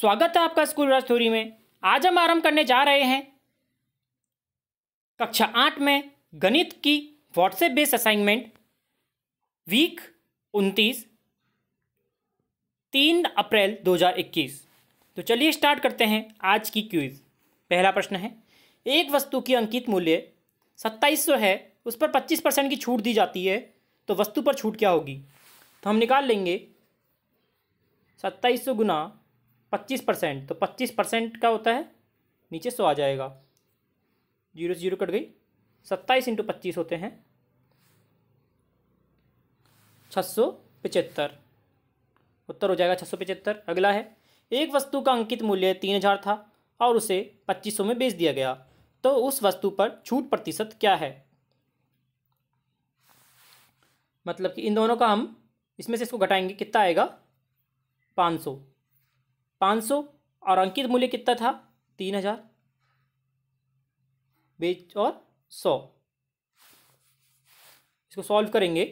स्वागत है आपका स्कूल रस थ्योरी में आज हम आरंभ करने जा रहे हैं कक्षा आठ में गणित की व्हाट्सएप बेस्ड असाइनमेंट वीक उनतीस तीन अप्रैल 2021 तो चलिए स्टार्ट करते हैं आज की क्यूज पहला प्रश्न है एक वस्तु की अंकित मूल्य सत्ताईस सौ है उस पर पच्चीस परसेंट की छूट दी जाती है तो वस्तु पर छूट क्या होगी तो हम निकाल लेंगे सत्ताईस सौ गुना पच्चीस परसेंट तो पच्चीस परसेंट का होता है नीचे सौ आ जाएगा जीरो से जीरो कट गई सत्ताईस इंटू पच्चीस होते हैं छः सौ पचहत्तर उत्तर हो जाएगा छः सौ पचहत्तर अगला है एक वस्तु का अंकित मूल्य तीन हज़ार था और उसे पच्चीस सौ में बेच दिया गया तो उस वस्तु पर छूट प्रतिशत क्या है मतलब कि इन दोनों का हम इसमें से इसको घटाएंगे कितना आएगा पाँच सौ पाँच सौ और अंकित मूल्य कितना था तीन हजार बेच और सौ इसको सॉल्व करेंगे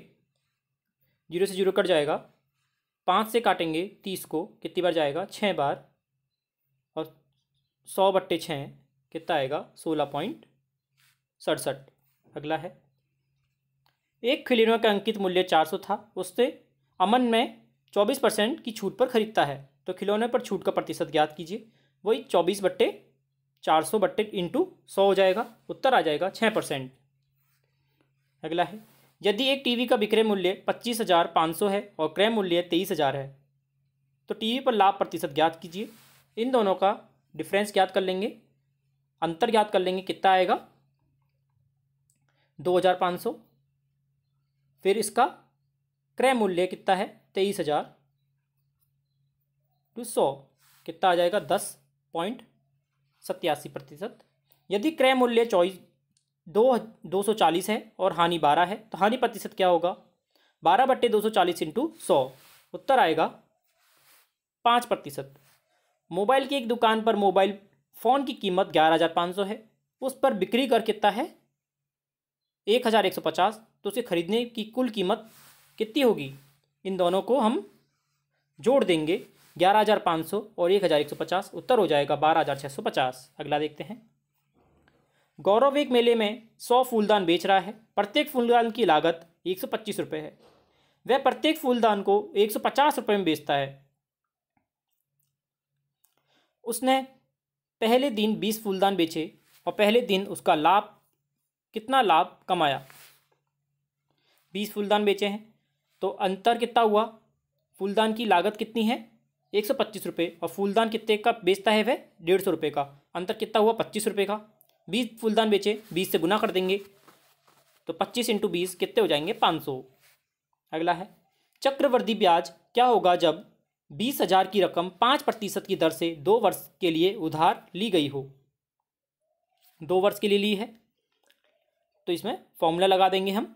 जीरो से जीरो कट जाएगा पाँच से काटेंगे तीस को कितनी बार जाएगा छः बार और सौ बट्टे छः कितना आएगा सोलह पॉइंट सड़सठ अगला है एक खिलौने का अंकित मूल्य चार सौ था उससे अमन में चौबीस परसेंट की छूट पर खरीदता है तो खिलौने पर छूट का प्रतिशत ज्ञात कीजिए वही चौबीस बट्टे चार सौ बट्टे इंटू सौ हो जाएगा उत्तर आ जाएगा छः परसेंट अगला है यदि एक टीवी का विक्रय मूल्य पच्चीस हज़ार पाँच सौ है और क्रय मूल्य तेईस हज़ार है तो टीवी पर लाभ प्रतिशत ज्ञात कीजिए इन दोनों का डिफरेंस ज्ञात कर लेंगे अंतर ज्ञात कर लेंगे कितना आएगा दो हज़ार पाँच सौ फिर इसका क्रय मूल्य कितना है तेईस हज़ार टू सौ कितना आ जाएगा दस पॉइंट सत्यासी प्रतिशत यदि क्रय मूल्य चौबीस दो दो सौ चालीस है और हानि बारह है तो हानि प्रतिशत क्या होगा बारह बट्टे दो सौ चालीस इंटू सौ उत्तर आएगा पाँच प्रतिशत मोबाइल की एक दुकान पर मोबाइल फ़ोन की कीमत ग्यारह हज़ार पाँच सौ है उस पर बिक्री कर कितना है एक हज़ार एक सौ पचास तो उसे खरीदने की कुल कीमत कितनी होगी इन दोनों को हम जोड़ देंगे ग्यारह हज़ार पाँच सौ और एक हज़ार एक सौ पचास उत्तर हो जाएगा बारह हज़ार छः सौ पचास अगला देखते हैं गौरव एक मेले में सौ फूलदान बेच रहा है प्रत्येक फूलदान की लागत एक सौ पच्चीस रुपये है वह प्रत्येक फूलदान को एक सौ पचास रुपये में बेचता है उसने पहले दिन बीस फूलदान बेचे और पहले दिन उसका लाभ कितना लाभ कमाया बीस फूलदान बेचे हैं तो अंतर कितना हुआ फूलदान की लागत कितनी है एक सौ पच्चीस रुपये और फूलदान कितने का बेचता है वह डेढ़ सौ रुपये का अंतर कितना हुआ पच्चीस रुपये का बीस फूलदान बेचे बीस से गुना कर देंगे तो पच्चीस इंटू बीस कितने हो जाएंगे पाँच सौ अगला है चक्रवर्ती ब्याज क्या होगा जब बीस हजार की रकम पाँच प्रतिशत की दर से दो वर्ष के लिए उधार ली गई हो दो वर्ष के लिए ली है तो इसमें फॉर्मूला लगा देंगे हम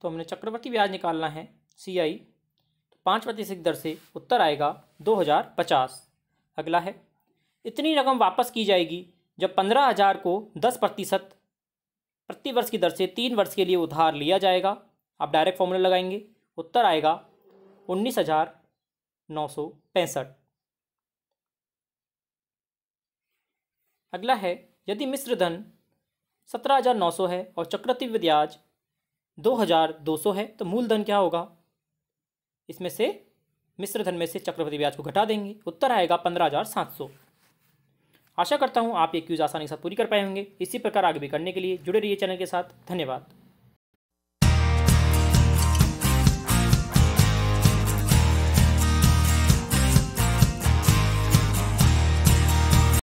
तो हमने चक्रवर्ती ब्याज निकालना है सी आई पाँच प्रतिशत दर से उत्तर आएगा दो हज़ार पचास अगला है इतनी रकम वापस की जाएगी जब पंद्रह हज़ार को दस प्रतिशत प्रतिवर्ष की दर से तीन वर्ष के लिए उधार लिया जाएगा आप डायरेक्ट फॉर्मूला लगाएंगे उत्तर आएगा उन्नीस हज़ार नौ सौ पैंसठ अगला है यदि मिश्र धन सत्रह हज़ार नौ सौ है और चक्रवृद्धि ब्याज दो हज़ार दो सौ है तो मूलधन क्या होगा इसमें से मिश्र धन में से चक्रवर्ती ब्याज को घटा देंगे उत्तर आएगा पंद्रह हज़ार सात सौ आशा करता हूँ आप ये क्यूज आसानी के साथ पूरी कर पाए होंगे इसी प्रकार आगे भी करने के लिए जुड़े रहिए चैनल के साथ धन्यवाद